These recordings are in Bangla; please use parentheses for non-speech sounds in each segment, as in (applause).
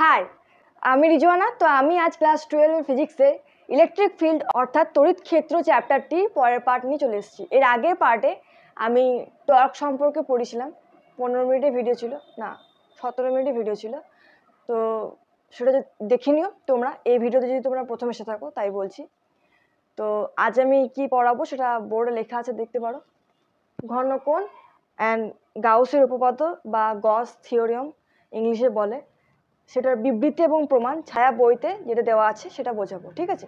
হাই আমি রিজোয়ানা তো আমি আজ ক্লাস টুয়েলভ ফিজিক্সে ইলেকট্রিক ফিল্ড অর্থাৎ তড়িৎ ক্ষেত্র চ্যাপ্টারটি পরের পার্ট নিয়ে চলে এসেছি এর আগের পার্টে আমি টর্ক সম্পর্কে পড়েছিলাম পনেরো মিনিটের ভিডিও ছিল না সতেরো মিনিটের ভিডিও ছিল তো সেটা যদি দেখে নিও তোমরা এই ভিডিওতে যদি তোমরা প্রথম এসে থাকো তাই বলছি তো আজ আমি কি পড়াবো সেটা বোর্ডে লেখা আছে দেখতে পারো ঘন কোণ অ্যান্ড গাউসের উপপাদ্য বা গস থিওরিয়াম ইংলিশে বলে সেটার বিবৃতি এবং প্রমাণ ছায়া বইতে যেটা দেওয়া আছে সেটা বোঝাবো ঠিক আছে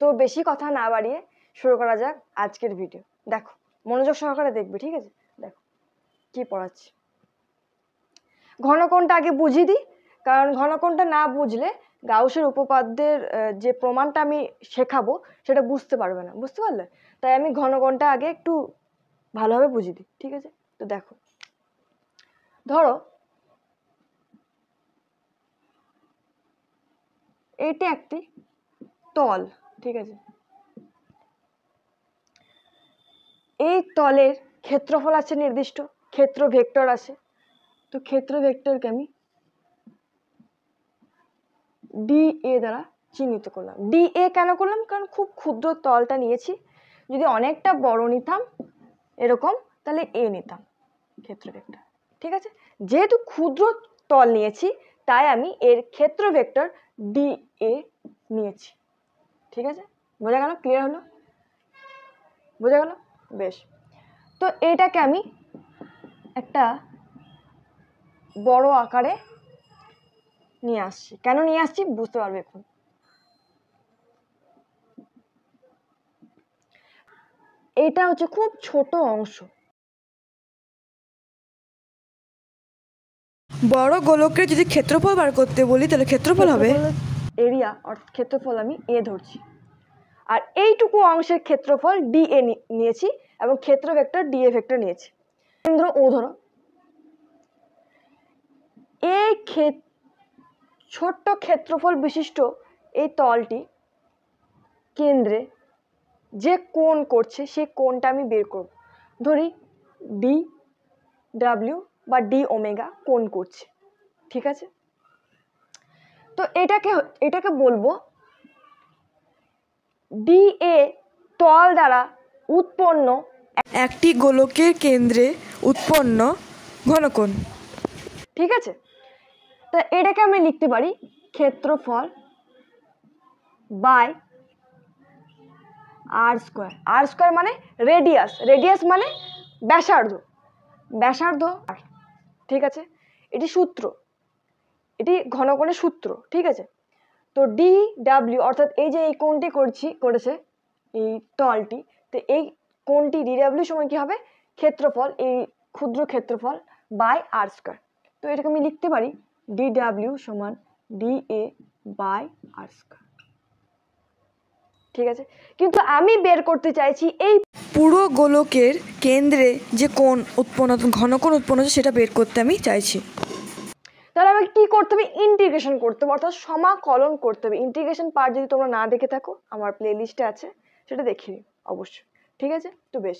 তো বেশি কথা না বাড়িয়ে শুরু করা যাক আজকের ভিডিও দেখো মনোযোগ সহকারে দেখবে ঠিক আছে দেখো কি পড়াচ্ছি ঘনকোণটা আগে বুঝিয়ে দিই কারণ ঘনকোণটা না বুঝলে গাউসের উপপাদ্যের যে প্রমাণটা আমি শেখাবো সেটা বুঝতে পারবে না বুঝতে পারলে তাই আমি ঘনকোণটা আগে একটু ভালোভাবে বুঝিয়ে দিই ঠিক আছে তো দেখো ধরো এটি একটি তল ঠিক আছে এই তলের ক্ষেত্রফল আছে নির্দিষ্ট ক্ষেত্র ভেক্টর আছে তো ক্ষেত্র ভেক্টরকে আমি ডি এ দ্বারা চিহ্নিত করলাম ডি এ কেন করলাম কারণ খুব ক্ষুদ্র তলটা নিয়েছি যদি অনেকটা বড় নিতাম এরকম তাহলে এ নিতাম ক্ষেত্র ভেক্টর ঠিক আছে যেহেতু ক্ষুদ্র তল নিয়েছি তাই আমি এর ক্ষেত্র ভেক্টর ডি এ নিয়েছি ঠিক আছে বোঝা গেল ক্লিয়ার হলো বোঝা গেল বেশ তো এটাকে আমি একটা বড় আকারে নিয়ে আসছি কেন নিয়ে আসছি বুঝতে পারবে এখন এটা হচ্ছে খুব ছোট অংশ বড় গোলকের যদি ক্ষেত্রফল বার করতে বলি তাহলে ক্ষেত্রফল হবে এরিয়া অর্থাৎ ক্ষেত্রফল আমি এ ধরছি আর এইটুকু অংশের ক্ষেত্রফল ডি এ নিয়েছি এবং ক্ষেত্র ভেক্টর ডি এ ভেক্টর নিয়েছি কেন্দ্র ও ধরো এ ছোট্ট ক্ষেত্রফল বিশিষ্ট এই তলটি কেন্দ্রে যে কোণ করছে সেই কোণটা আমি বের করব ধরি ডি ডাব্লিউ বা ডি ওমেগা কোন করছে ঠিক আছে তো এটাকে এটাকে বলবো ডিএ তল দ্বারা উৎপন্ন একটি গোলকের কেন্দ্রে উৎপন্ন ঘনকোণ ঠিক আছে তা এটাকে আমি লিখতে পারি ক্ষেত্রফল by R square R square মানে রেডিয়াস রেডিয়াস মানে ব্যাসার্ধ ব্যাসার্ধ আর ঠিক আছে এটি সূত্র এটি ঘন সূত্র ঠিক আছে তো ডি ডাব্লিউ অর্থাৎ এই যে এই কোণটি করছি করেছে এই তলটি তো এই কোণটি ডি ডাব্লিউ সময় কী হবে ক্ষেত্রফল এই ক্ষুদ্র ক্ষেত্রফল বাই আর স্কোয়ার তো এটাকে আমি লিখতে পারি ডি ডাব্লিউ সমান D A by R square ঠিক আছে কিন্তু আমি বের করতে চাইছি এই পুরো গোলকের কেন্দ্রে যে কোন উৎপন্ন ঘন কোন উৎপন্ন হচ্ছে সেটা বের করতে আমি চাইছি তাহলে আমাকে কী করতে হবে ইন্টিগ্রেশন করতে হবে অর্থাৎ সমাকলন করতে হবে ইন্টিগ্রেশন পার্ট যদি তোমরা না দেখে থাকো আমার প্লে লিস্টে আছে সেটা দেখে নিই অবশ্যই ঠিক আছে তো বেশ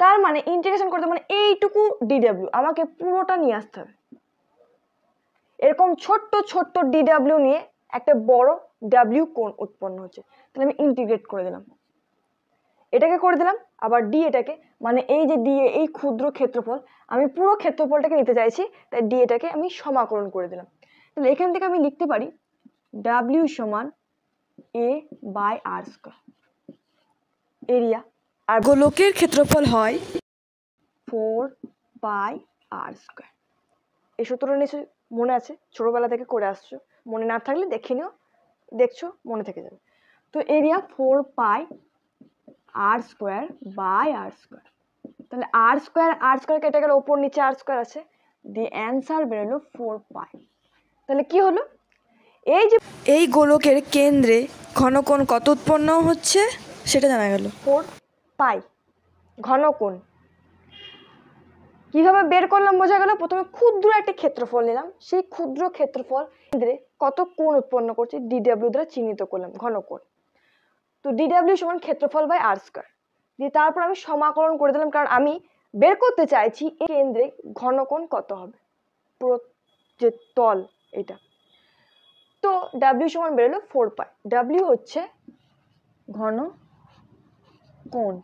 তার মানে ইন্টিগ্রেশন করতে মানে এইটুকু ডিডাব্লিউ আমাকে পুরোটা নিয়ে আসতে হবে এরকম ছোট্ট ছোট্ট ডিডাব্লিউ নিয়ে একটা বড় ডাব্লিউ কোণ উৎপন্ন হচ্ছে তাহলে আমি ইন্টিগ্রেট করে দিলাম এটাকে করে দিলাম আবার ডি এটাকে মানে এই যে ডি এই ক্ষুদ্র ক্ষেত্রফল আমি পুরো ক্ষেত্রফলটাকে নিতে চাইছি তাই ডি এটাকে আমি সমাকরণ করে দিলাম তাহলে এখান থেকে আমি লিখতে পারি ডাব্লিউ সমান A by R square area R গোলকের ক্ষেত্রফল হয় ফোর বাই আর স্কোয়ার এই সূত্রটা নিশ্চয়ই মনে আছে ছোটোবেলা থেকে করে আসছো মনে না থাকলে দেখে নিও দেখছো মনে থেকে যাবে তো area four pi R square by R square তাহলে আর স্কোয়ার আর স্কোয়ার কেটে গেলে ওপর নিচে আর স্কোয়ার আছে দিয়ে অ্যান্সার বেরোলো ফোর পাই তাহলে কি হলো এই যে এই গোলকের কেন্দ্রে ঘনকোণ কত উৎপন্ন হচ্ছে সেটা জানা গেল ফোর পাই ঘনকোণ কীভাবে বের করলাম বোঝা গেল প্রথমে ক্ষুদ্র একটি ক্ষেত্রফল নিলাম সেই ক্ষুদ্র ক্ষেত্রফল কেন্দ্রে কত কোণ উৎপন্ন করছে ডিডাব্লিউ দ্বারা চিহ্নিত করলাম ঘনকোণ তো ডিডাব্লিউ সমান ক্ষেত্রফল বাই আর স্কোয়ার দিয়ে তারপর আমি সমাকলন করে দিলাম কারণ আমি বের করতে চাইছি এই কেন্দ্রে ঘনকোণ কত হবে যে তল এটা তো ডাব্লিউ সমান বেরোলো ফোর পাই ডাব্লিউ হচ্ছে ঘন কোণ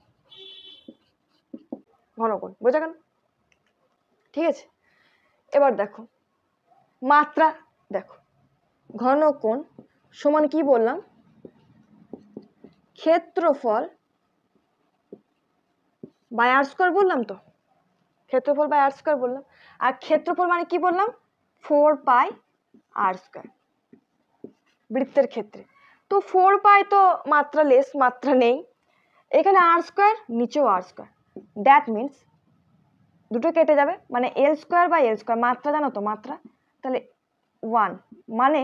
ঘনকোণ বোঝা গেল ঠিক আছে এবার দেখো মাত্রা দেখো ঘনকোণ সমান কি বললাম ক্ষেত্রফল বাই আর স্কোয়ার বললাম তো ক্ষেত্রফল বাই আর স্কোয়ার বললাম আর ক্ষেত্রফল মানে কি বললাম ফোর পাই আর স্কোয়ার বৃত্তের ক্ষেত্রে তো ফোর পাই তো মাত্রা লেস মাত্রা নেই এখানে আর স্কোয়ার নিচেও আর স্কোয়ার দ্যাট মিনস দুটো কেটে যাবে মানে L square by L square মাত্রা জানো তো মাত্রা তাহলে ওয়ান মানে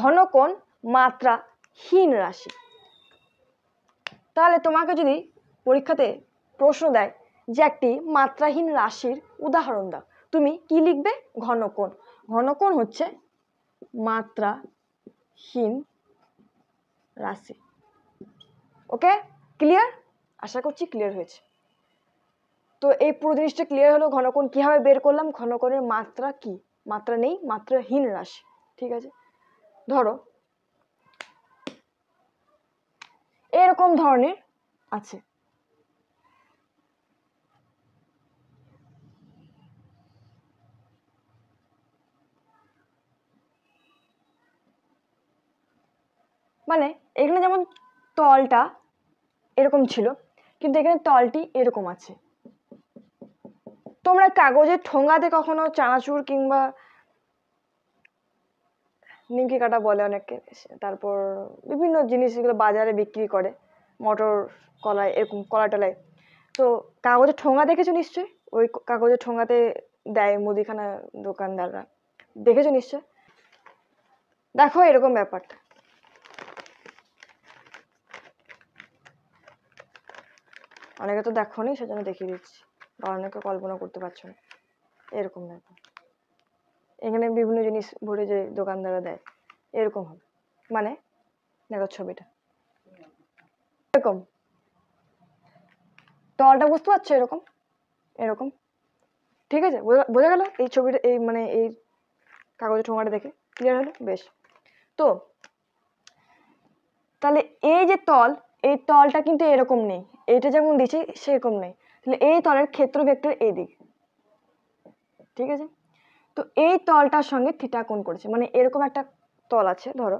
ঘন কোণ মাত্রাহীন রাশি তাহলে তোমাকে যদি পরীক্ষাতে প্রশ্ন দেয় যে একটি মাত্রাহীন রাশির উদাহরণ দাও তুমি কি লিখবে ঘনকোণ ঘনকোণ হচ্ছে মাত্রাহীন রাশি ওকে ক্লিয়ার আশা করছি ক্লিয়ার হয়েছে তো এই পুরো জিনিসটা ক্লিয়ার হলো ঘনকোণ কীভাবে বের করলাম ঘনকোণের মাত্রা কি মাত্রা নেই মাত্রাহীন রাশি ঠিক আছে ধরো এরকম ধরনের আছে মানে এখানে যেমন তলটা এরকম ছিল কিন্তু এখানে তলটি এরকম আছে তোমরা কাগজের ঠোঙাতে কখনো চানাচুর কিংবা নিমকি কাটা বলে অনেকে তারপর বিভিন্ন জিনিস যেগুলো বাজারে বিক্রি করে মটর কলাই এরকম কলা টলায় তো কাগজের ঠোঙা দেখেছো নিশ্চয়ই ওই কাগজের ঠোঙাতে দেয় মুদিখানা দোকানদাররা দেখেছো নিশ্চয় দেখো এরকম ব্যাপারটা অনেকে তো দেখো নি সেজন্য দেখিয়ে দিচ্ছি বা অনেকে কল্পনা করতে পারছো না এরকম ব্যাপার এখানে বিভিন্ন জিনিস ভরে যে দোকানদাররা দেয় এরকম হবে মানে দেখো ছবিটা এরকম তলটা বুঝতে পারছো এরকম এরকম ঠিক আছে বোঝা গেল এই ছবিটা এই মানে এই কাগজের ঠোঙাটা দেখে ক্লিয়ার হলো বেশ তো তাহলে এই যে তল এই তলটা কিন্তু এরকম নেই এটা যেমন দিচ্ছি সেরকম নেই তাহলে এই তলের ক্ষেত্র ভেক্টর এদিক ঠিক আছে তো এই তলটার সঙ্গে থিটা কোণ করেছে মানে এরকম একটা তল আছে ধরো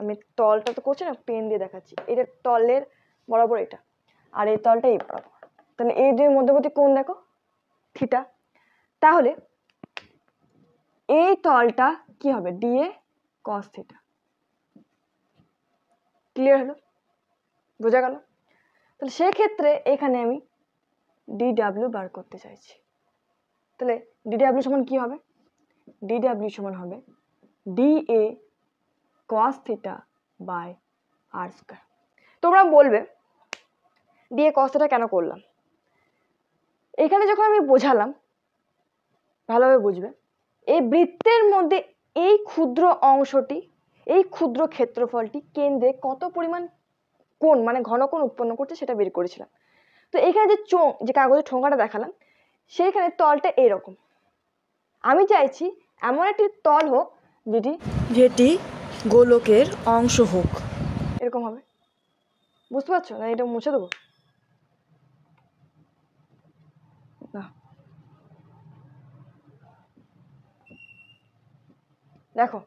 আমি তলটা তো করছি না পেন দিয়ে দেখাচ্ছি এটা তলের বরাবর এটা আর এই তলটা এই বরাবর তাহলে এই দুই মধ্যবর্তী কোন দেখো থিটা তাহলে এই তলটা কি হবে ডিএ কস থিটা ক্লিয়ার হলো বোঝা গেল তাহলে সেক্ষেত্রে এখানে আমি ডিডাব্লিউ বার করতে চাইছি তাহলে ডিডাব্লিউ সমান কি হবে ডিডাব্লিউ সমান হবে da cos theta by r square তোমরা বলবে দিয়ে cos theta কেন করলাম এখানে যখন আমি বোঝালাম ভালোভাবে বুঝবে এই বৃত্তের মধ্যে এই ক্ষুদ্র অংশটি এই ক্ষুদ্র ক্ষেত্রফলটি কেন্দ্রে কত পরিমাণ কোন মানে ঘন কোন উৎপন্ন করছে সেটা বের করেছিলাম তো এখানে যে চোং যে কাগজের ঠোঙাটা দেখালাম সেইখানে তলটা এরকম আমি চাইছি এমন একটি তল হোক যেটি যেটি গোলকের অংশ হোক এরকম হবে বুঝতে পারছো না এটা মুছে দেবো না দেখো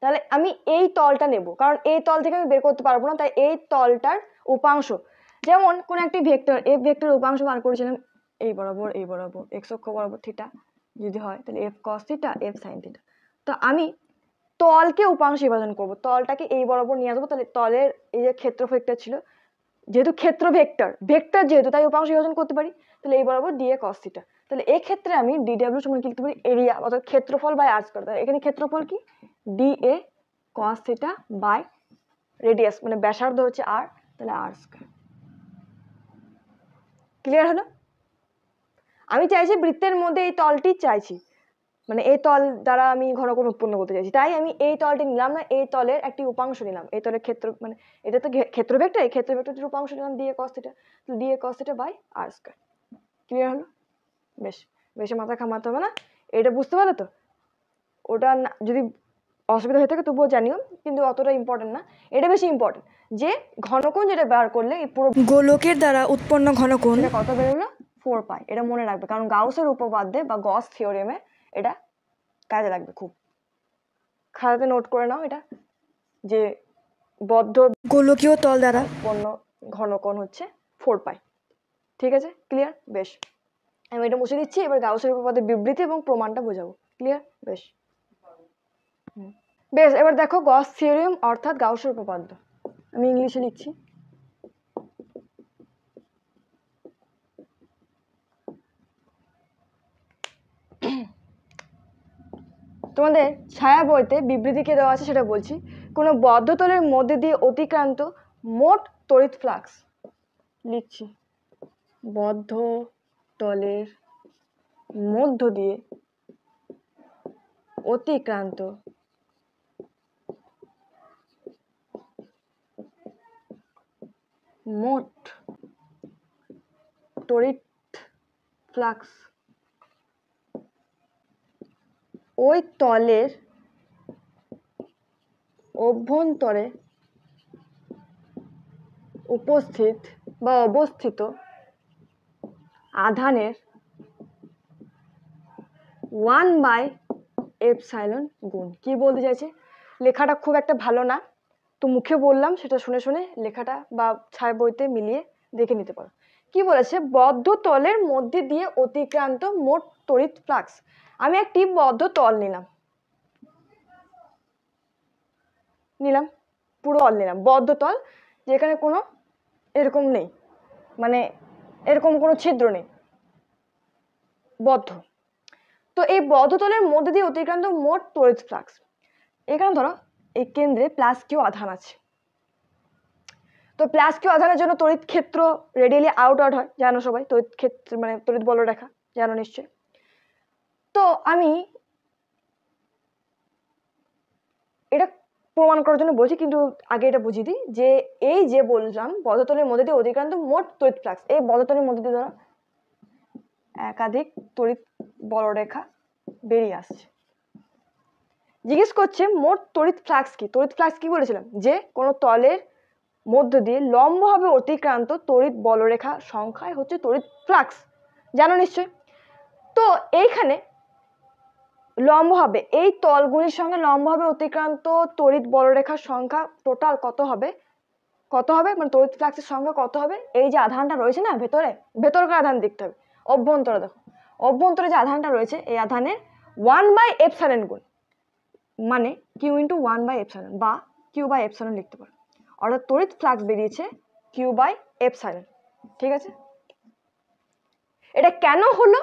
তাহলে আমি এই তলটা নেব কারণ এই তল থেকে আমি বের করতে পারবো না তাই এই তলটার উপাংশ যেমন কোন একটি ভেক্টর এই ভেক্টর উপাংশ বার করেছিলাম এই বরাবর এই বরাবর এক্স অক্ষ বরাবর থিটা যদি হয় তাহলে f cos theta f sine theta তো আমি তলকে উপাংশ বিভাজন করব তলটাকে এই বরাবর নিয়ে আসবো তাহলে তলের এই যে ক্ষেত্র ভেক্টর ছিল যেহেতু ক্ষেত্র ভেক্টর ভেক্টর যেহেতু তাই উপাংশ বিভাজন করতে পারি তাহলে এই বরাবর ডিএ কস থিটা তাহলে এই ক্ষেত্রে আমি ডিডাব্লিউ সমান লিখতে পারি এরিয়া অর্থাৎ ক্ষেত্রফল বাই আর্স করতে এখানে ক্ষেত্রফল কি da cos theta by radius মানে ব্যাসার্ধ হচ্ছে আর তাহলে আর ক্লিয়ার হলো আমি চাইছি বৃত্তের মধ্যে এই তলটি চাইছি মানে এই তল দ্বারা আমি ঘনকোণ উৎপন্ন করতে চাইছি তাই আমি এই তলটি নিলাম না এই তলের একটি উপাংশ নিলাম এই তলের ক্ষেত্র মানে এটা তো ক্ষেত্র ভেক্টর এই ক্ষেত্র ভেক্টরটির উপাংশ নিলাম দিয়ে cos তো দিয়ে cos theta by r square clear হলো বেশ বেশি মাথা খামাতে হবে না এটা বুঝতে পারলে তো ওটা না যদি অসুবিধা হয়ে থাকে তবুও জানিও কিন্তু অতটা ইম্পর্টেন্ট না এটা বেশি ইম্পর্টেন্ট যে ঘনকোণ যেটা বার করলে এই পুরো গোলকের দ্বারা উৎপন্ন ঘনকোণ কত বেরোলো ফোর পাই এটা মনে রাখবে কারণ গাউসের উপপাদ্যে বা গস থিওরেমে এটা কাজে লাগবে খুব খাতাতে নোট করে নাও এটা যে বদ্ধ গোলকীয় তল দ্বারা পণ্য ঘনকোণ হচ্ছে ফোর পাই ঠিক আছে ক্লিয়ার বেশ আমি এটা মুছে দিচ্ছি এবার গাউসের উপপাদ্যে বিবৃতি এবং প্রমাণটা বোঝাবো ক্লিয়ার বেশ বেশ এবার দেখো গস থিওরিম অর্থাৎ গাউসের উপপাদ্য আমি ইংলিশে লিখছি তোমাদের ছায়া বইতে বিবৃতিকে দেওয়া আছে সেটা বলছি কোনো বদ্ধতলের মধ্যে দিয়ে অতিক্রান্ত মোট তড়িৎ ফ্লাক্স লিখছি বদ্ধ তলের মধ্য দিয়ে অতিক্রান্ত মোট তড়িৎ ফ্লাক্স ওই তলের অভ্যন্তরে উপস্থিত বা অবস্থিত আধানের ওয়ান বাই এপসাইলন গুণ কি বলতে চাইছে লেখাটা খুব একটা ভালো না তো মুখে বললাম সেটা শুনে শুনে লেখাটা বা ছায় বইতে মিলিয়ে দেখে নিতে পারো কি বলেছে বদ্ধ তলের মধ্যে দিয়ে অতিক্রান্ত মোট তড়িৎ ফ্লাক্স আমি একটি বদ্ধ তল নিলাম নিলাম পুরো তল নিলাম বদ্ধ তল যেখানে কোনো এরকম নেই মানে এরকম কোনো ছিদ্র নেই বদ্ধ তো এই বদ্ধ তলের মধ্যে দিয়ে অতিক্রান্ত মোট তড়িৎ ফ্লাক্স এখানে ধরো এই কেন্দ্রে প্লাস কিউ আধান আছে তো প্লাস কিউ আধানের জন্য তড়িৎ ক্ষেত্র রেডিয়ালি আউট আউট হয় জানো সবাই তড়িৎ ক্ষেত্র মানে তড়িৎ বল রেখা জানো নিশ্চয়ই তো আমি এটা প্রমাণ করার জন্য বলছি কিন্তু আগে এটা বুঝিয়ে দিই যে এই যে বললাম বদতলের মধ্যে দিয়ে অধিক্রান্ত মোট তড়িৎ ফ্লাক্স এই বদতলের মধ্যে দিয়ে ধরো একাধিক তড়িৎ বলরেখা বেরিয়ে আসছে জিজ্ঞেস করছে মোট তড়িৎ ফ্লাক্স কি তড়িৎ ফ্লাক্স কি বলেছিলাম যে কোনো তলের মধ্য দিয়ে লম্বভাবে অতিক্রান্ত তড়িৎ বলরেখা সংখ্যায় হচ্ছে তড়িৎ ফ্লাক্স জানো নিশ্চয় তো এইখানে লম্ব হবে এই তলগুলির সঙ্গে লম্ব হবে অতিক্রান্ত তড়িৎ বলরেখার সংখ্যা টোটাল কত হবে কত হবে মানে তড়িৎ ফ্লাক্সের সংখ্যা কত হবে এই যে আধানটা রয়েছে না ভেতরে ভেতরকার আধান দেখতে হবে অভ্যন্তরে দেখো অভ্যন্তরে যে আধানটা রয়েছে এই আধানের ওয়ান বাই এপসালেন গুণ মানে q into one by epsilon বা কিউ বাই এপসালেন লিখতে পারো অর্থাৎ তড়িৎ ফ্লাক্স বেরিয়েছে কিউ বাই এপসালেন ঠিক আছে এটা কেন হলো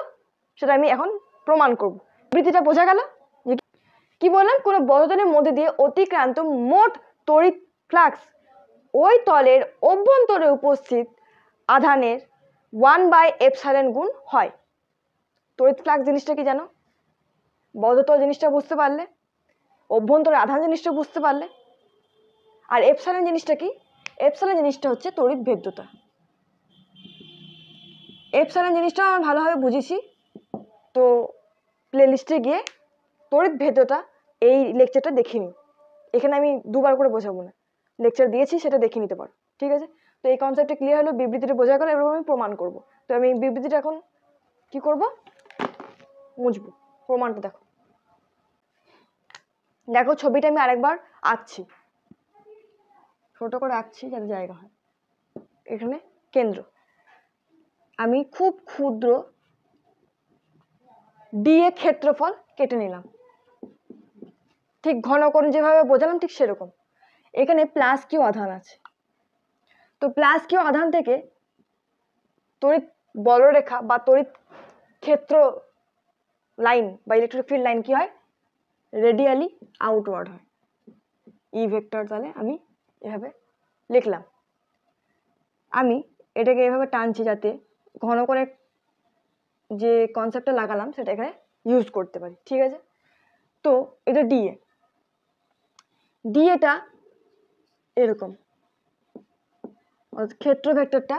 সেটা আমি এখন প্রমাণ করবো বৃত্তিটা বোঝা গেল কি বললাম কোনো বদলের মধ্যে দিয়ে অতিক্রান্ত মোট তড়িৎ ফ্লাক্স ওই তলের অভ্যন্তরে উপস্থিত আধানের ওয়ান বাই এফসারেন গুণ হয় তড়িৎ ফ্লাক্স জিনিসটা কি জানো বদতল জিনিসটা বুঝতে পারলে অভ্যন্তরে আধান জিনিসটা বুঝতে পারলে আর এফসারেন জিনিসটা কি এফসারেন জিনিসটা হচ্ছে তড়িৎ ভেদ্যতা এফসারেন জিনিসটা আমি ভালোভাবে বুঝেছি তো প্লেলিস্টে গিয়ে তড়িৎ ভেতরটা এই লেকচারটা দেখে নিই এখানে আমি দুবার করে বোঝাবো না লেকচার দিয়েছি সেটা দেখে নিতে পারো ঠিক আছে তো এই কনসেপ্টে ক্লিয়ার হলো বিবৃতিটা বোঝা গেল এবার আমি প্রমাণ করব তো আমি বিবৃতিটা এখন কি করব মুছব প্রমাণটা দেখো দেখো ছবিটা আমি আরেকবার আঁকছি ছোটো করে আঁকছি যাতে জায়গা হয় এখানে কেন্দ্র আমি খুব ক্ষুদ্র ডিএ ক্ষেত্রফল কেটে নিলাম ঠিক ঘনকরণ যেভাবে বোঝালাম ঠিক সেরকম এখানে প্লাস কি আধান আছে তো প্লাস কি আধান থেকে তড়িৎ বলরেখা বা তড়িৎ ক্ষেত্র লাইন বা ইলেকট্রিক ফিল্ড লাইন কি হয় রেডিয়ালি আউটওয়ার্ড হয় ই e ভেক্টর তাহলে আমি এভাবে লিখলাম আমি এটাকে এভাবে টানছি যাতে ঘন করে যে কনসেপ্টটা লাগালাম সেটা এখানে ইউজ করতে পারি ঠিক আছে তো এটা ডিএ ডিএটা এরকম ক্ষেত্র ভেক্টরটা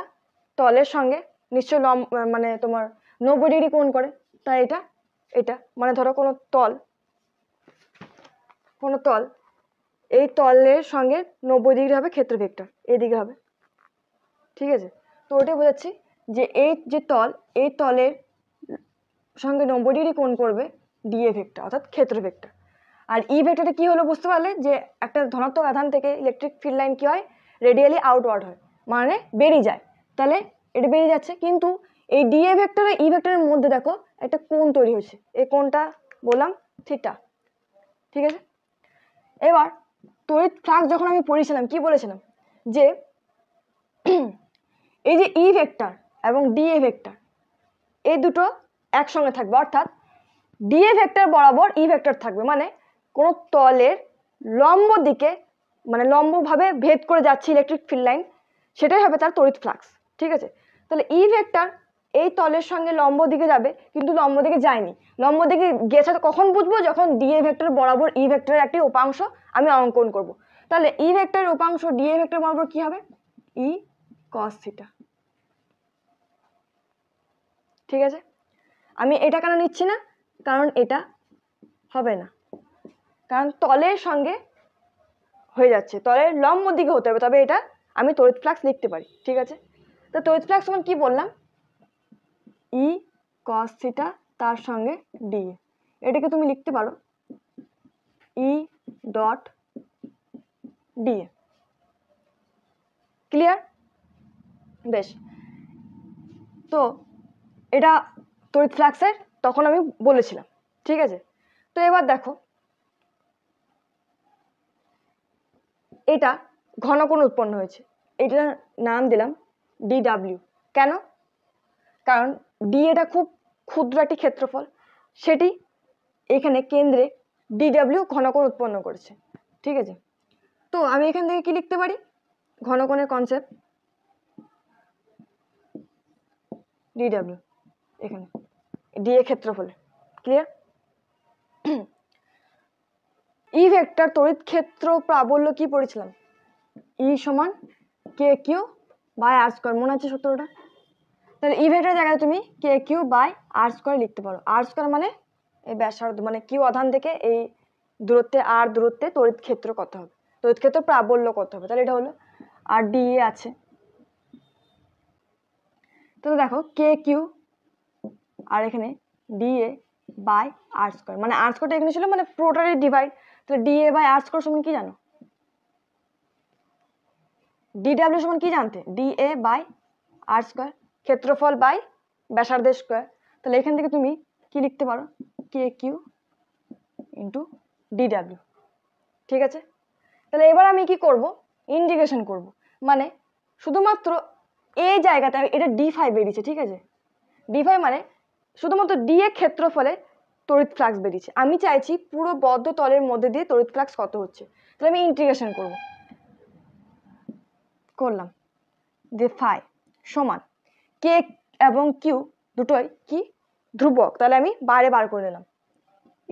তলের সঙ্গে নিশ্চয় লম মানে তোমার নব্বই ডিগ্রি কোন করে তাই এটা এটা মানে ধরো কোনো তল কোনো তল এই তলের সঙ্গে নব্বই ডিগ্রি হবে ক্ষেত্র ভেক্টর এদিকে হবে ঠিক আছে তো ওটাই বোঝাচ্ছি যে এই যে তল এই তলের সঙ্গে নম্বরেরই কোন কোণ করবে ডিএ ভেক্টর অর্থাৎ ক্ষেত্র ভেক্টর আর ই ভেক্টরে কী হলো বুঝতে পারলে যে একটা ধনাত্মক আধান থেকে ইলেকট্রিক ফিল্ড লাইন কী হয় রেডিয়ালি আউটওয়ার্ড হয় মানে বেরিয়ে যায় তাহলে এটা বেরিয়ে যাচ্ছে কিন্তু এই ডিএ ভেক্টর আর ই e ভেক্টরের মধ্যে দেখো একটা কোণ তৈরি হয়েছে এই কোণটা বললাম থিটা ঠিক আছে এবার তড়িৎ ফ্লাক্স যখন আমি পড়েছিলাম কি বলেছিলাম যে (clears throat) এই যে ই e ভেক্টর এবং ডিএ ভেক্টর এই দুটো একসঙ্গে থাকবে অর্থাৎ ডিএ ভেক্টর বরাবর ই e ভেক্টর থাকবে মানে কোনো তলের লম্ব দিকে মানে লম্বভাবে ভেদ করে যাচ্ছে ইলেকট্রিক ফিল্ড লাইন সেটাই হবে তার তড়িৎ ফ্লাক্স ঠিক আছে তাহলে ই e ভেক্টর এই তলের সঙ্গে লম্ব দিকে যাবে কিন্তু লম্ব দিকে যায়নি লম্ব দিকে গেছে কখন বুঝবো যখন ডিএ ভেক্টর বরাবর ই e ভেক্টরের একটি উপাংশ আমি অঙ্কন করব। তাহলে ই ভেক্টরের উপাংশ ডিএ ভেক্টর বরাবর কী হবে ই কস থিটা ঠিক আছে আমি এটা কেন নিচ্ছি না কারণ এটা হবে না কারণ তলের সঙ্গে হয়ে যাচ্ছে তলের লম্ব দিকে হতে হবে তবে এটা আমি তরিত ফ্লাক্স লিখতে পারি ঠিক আছে তো তরিত ফ্লাক্স সমান কী বললাম ই কস থিটা তার সঙ্গে ডি এটাকে তুমি লিখতে পারো ই ডট ডি ক্লিয়ার বেশ তো এটা তড়িৎ ফ্লাক্সের তখন আমি বলেছিলাম ঠিক আছে তো এবার দেখো এটা ঘনকোণ উৎপন্ন হয়েছে এটার নাম দিলাম ডিডাব্লিউ কেন কারণ ডি এটা খুব ক্ষুদ্র একটি ক্ষেত্রফল সেটি এখানে কেন্দ্রে ডিডাব্লিউ ঘনকোণ উৎপন্ন করেছে ঠিক আছে তো আমি এখান থেকে কি লিখতে পারি ঘনকোণের কনসেপ্ট ডিডাব্লিউ এখানে ডি এ ক্ষেত্রফলে ক্লিয়ার ই ভেক্টর তড়িৎ ক্ষেত্র প্রাবল্য কি পড়েছিলাম ই e সমান k q by R square মনে আছে সূত্রটা তাহলে ই e ভেক্টর জায়গায় তুমি k q by R square লিখতে পারো আর স্কোয়ার মানে এই ব্যাসার্ধ মানে কিউ অধান থেকে এই দূরত্বে আর দূরত্বে তড়িৎ ক্ষেত্র কত হবে তড়িৎ ক্ষেত্র প্রাবল্য কত হবে তাহলে এটা হলো আর ডি এ আছে তো দেখো কে কিউ আর এখানে ডিএ বাই আর স্কোয়ার মানে আর স্কোয়ারটা এখানে ছিল মানে পুরোটারই ডিভাইড তাহলে ডিএ বাই আর স্কোয়ার সমান কী জানো ডিডাব্লিউ সমান কী জানতে ডিএ বাই আর স্কোয়ার ক্ষেত্রফল বাই ব্যাসার্ধের স্কোয়ার তাহলে এখান থেকে তুমি কি লিখতে পারো কে কিউ ইন্টু ডিডাব্লিউ ঠিক আছে তাহলে এবার আমি কি করব ইন্ডিকেশন করব মানে শুধুমাত্র এই জায়গাতে এটা ডি ফাইভ বেরিয়েছে ঠিক আছে ডি ফাইভ মানে শুধুমাত্র ডিএ ক্ষেত্রফলে তড়িৎ ফ্লাক্স বেরিয়েছে আমি চাইছি পুরো বদ্ধ তলের মধ্যে দিয়ে তড়িৎ ফ্লাক্স কত হচ্ছে তাহলে আমি ইন্টিগ্রেশন করব করলাম যে ফাই সমান কে এবং কিউ দুটোই কি ধ্রুবক তাহলে আমি বাইরে বার করে নিলাম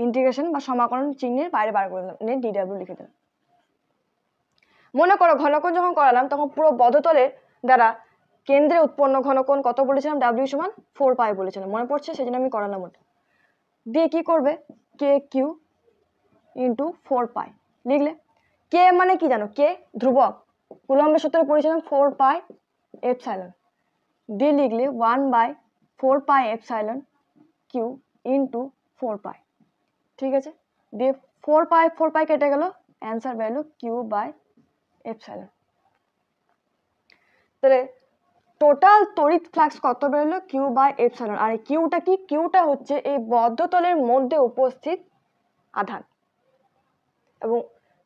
ইন্টিগ্রেশন বা সমাকরণ চিহ্নের বাইরে বার করে নিলাম ডি ডিডাব্লিউ লিখে দিলাম মনে করো ঘনকণ যখন করালাম তখন পুরো বদ্ধতলের দ্বারা কেন্দ্রে উৎপন্ন ঘনকোণ কত বলেছিলাম ডাব্লিউ সমান ফোর পাই বলেছিলাম মনে পড়ছে সেই জন্য আমি করালাম ওটা দিয়ে কী করবে k q into four pi লিখলে কে মানে কি জানো কে ধ্রুবক কুলম্বের সূত্রে পড়েছিলাম ফোর পাই সাইলন দিয়ে লিখলে one by four pi epsilon q into four pi ঠিক আছে দিয়ে ফোর পাই ফোর পাই কেটে গেল অ্যান্সার বেরোলো কিউ বাই সাইলন তাহলে টোটাল তড়িৎ ফ্লাক্স কত বেরোলো কিউ বাই এপসাইলন আর এই কিউটা কি কিউটা হচ্ছে এই বদ্ধতলের মধ্যে উপস্থিত আধান এবং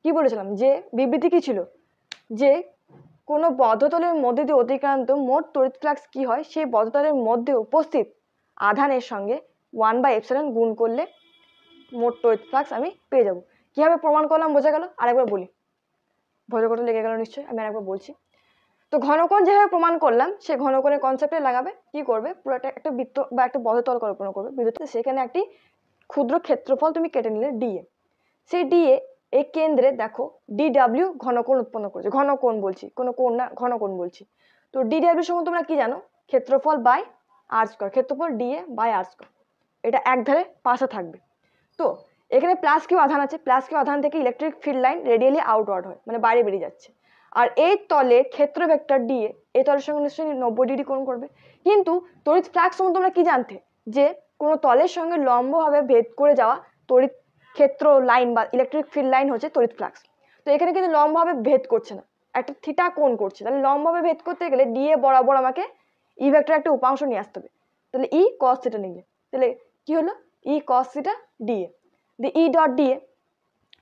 কি বলেছিলাম যে বিবৃতি কি ছিল যে কোনো বদ্ধতলের মধ্যে দিয়ে অতিক্রান্ত মোট তড়িৎ ফ্লাক্স কী হয় সেই বদ্ধতলের মধ্যে উপস্থিত আধানের সঙ্গে ওয়ান বাই এপসাইলন গুণ করলে মোট তড়িৎ ফ্লাক্স আমি পেয়ে যাব কীভাবে প্রমাণ করলাম বোঝা গেল আরেকবার বলি ভোজকটা লেগে গেল নিশ্চয়ই আমি আরেকবার বলছি তো ঘনকোণ যেভাবে প্রমাণ করলাম সে ঘনকোণের কনসেপ্টে লাগাবে কি করবে পুরোটা একটা বৃত্ত বা একটা বদতল কল্পনা করবে বিদ্যুৎ সেখানে একটি ক্ষুদ্র ক্ষেত্রফল তুমি কেটে নিলে ডিএ সেই ডিএ এই কেন্দ্রে দেখো ডিডাব্লিউ ঘনকোণ উৎপন্ন করেছে ঘনকোণ বলছি কোনো কোণ না ঘনকোণ বলছি তো ডিডাব্লিউ সম্বন্ধে তোমরা কি জানো ক্ষেত্রফল বাই আর স্কোয়ার ক্ষেত্রফল ডিএ বাই আর স্কোয়ার এটা একধারে পাশে থাকবে তো এখানে প্লাস কিউ আধান আছে প্লাস কিউ আধান থেকে electric field line radially outward হয় মানে বাইরে বেরিয়ে যাচ্ছে আর এই তলে ক্ষেত্র ভেক্টর ডি এ তলের সঙ্গে নিশ্চয়ই নব্বই ডিগ্রি কোণ করবে কিন্তু তড়িৎ ফ্ল্যাক্স সম্বন্ধে তোমরা কী জানতে যে কোনো তলের সঙ্গে লম্বভাবে ভেদ করে যাওয়া তড়িৎ ক্ষেত্র লাইন বা ইলেকট্রিক ফিল্ড লাইন হচ্ছে তড়িৎ ফ্ল্যাক্স তো এখানে কিন্তু লম্বভাবে ভেদ করছে না একটা থিটা কোণ করছে তাহলে লম্বভাবে ভেদ করতে গেলে ডি এ বরাবর আমাকে ই e ভেক্টর একটা উপাংশ নিয়ে আসতে হবে তাহলে ই কস থিটা নিলে তাহলে কী হলো e cos theta a the e dot d a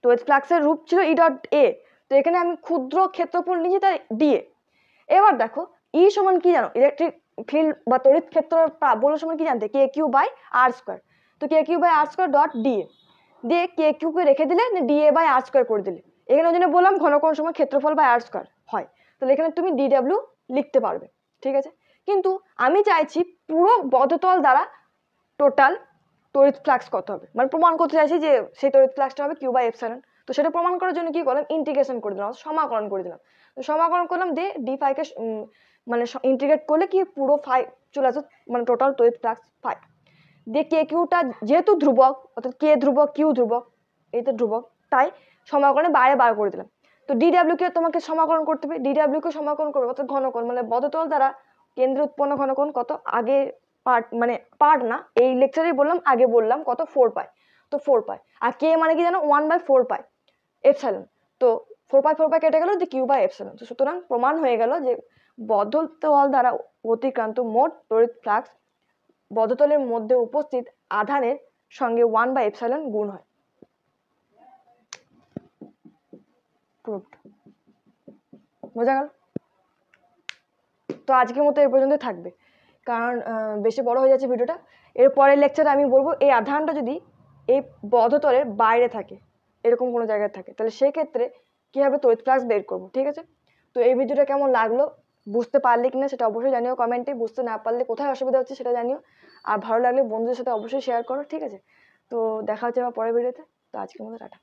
তড়িৎ ফ্ল্যাক্সের রূপ ছিল ই ডট এ তো এখানে আমি ক্ষুদ্র ক্ষেত্রফল নিয়েছি তাই ডিএ এবার দেখো ই e সমান কি জানো ইলেকট্রিক ফিল্ড বা তড়িৎ ক্ষেত্র বল সমান কি জানতে k q by R square তো k q by R square dot da দিয়ে কে কিউকে রেখে দিলে ডিএ বাই আর স্কোয়ার করে দিলে এখানে ওই জন্য বললাম ঘন কোন সময় ক্ষেত্রফল বাই আর স্কোয়ার হয় তাহলে এখানে তুমি ডিডাব্লিউ লিখতে পারবে ঠিক আছে কিন্তু আমি চাইছি পুরো বদতল দ্বারা টোটাল তড়িৎ ফ্লাক্স কত হবে মানে প্রমাণ করতে চাইছি যে সেই তড়িৎ ফ্লাক্সটা হবে কিউ বাই এফসারন তো সেটা প্রমাণ করার জন্য কি করলাম ইন্টিগ্রেশন করে দিলাম সমাকলন করে দিলাম তো সমাকলন করলাম দিয়ে ডি ফাইভকে মানে ইন্টিগ্রেট করলে কি পুরো ফাইভ চলে আসে মানে টোটাল টুয়েলভ প্লাস ফাইভ দিয়ে কে কিউটা যেহেতু ধ্রুবক অর্থাৎ কে ধ্রুবক কিউ ধ্রুবক এই তো ধ্রুবক তাই সমাকলনে বাইরে বার করে দিলাম তো ডিডাব্লিউকে তোমাকে সমাকলন করতে হবে ডিডাব্লিউকে সমাকলন করবে অর্থাৎ ঘনকোণ মানে বদতল দ্বারা কেন্দ্রে উৎপন্ন ঘনকোণ কত আগে পার্ট মানে পার্ট না এই লেকচারেই বললাম আগে বললাম কত ফোর পাই তো ফোর পাই আর কে মানে কি জানো one by four pi epsilon তো ফোর বাই ফোর বাই কেটে গেল যে কিউ বাই এপসাইলন তো সুতরাং প্রমাণ হয়ে গেল যে বদ্ধতল দ্বারা অতিক্রান্ত মোট তড়িৎ ফ্লাক্স বদ্ধতলের মধ্যে উপস্থিত আধানের সঙ্গে ওয়ান বাই এপসাইলন গুণ হয় বোঝা গেল তো আজকের মতো এ পর্যন্ত থাকবে কারণ বেশি বড় হয়ে যাচ্ছে ভিডিওটা এর পরের লেকচারে আমি বলবো এই আধানটা যদি এই বদ্ধতলের বাইরে থাকে এরকম কোনো জায়গায় থাকে তাহলে সেক্ষেত্রে কীভাবে তড়িৎ ফ্লাক্স বের করবো ঠিক আছে তো এই ভিডিওটা কেমন লাগলো বুঝতে পারলে কি না সেটা অবশ্যই জানিও কমেন্টে বুঝতে না পারলে কোথায় অসুবিধা হচ্ছে সেটা জানিও আর ভালো লাগলে বন্ধুদের সাথে অবশ্যই শেয়ার করো ঠিক আছে তো দেখা হচ্ছে আমার পরের ভিডিওতে তো আজকের মতো টাটা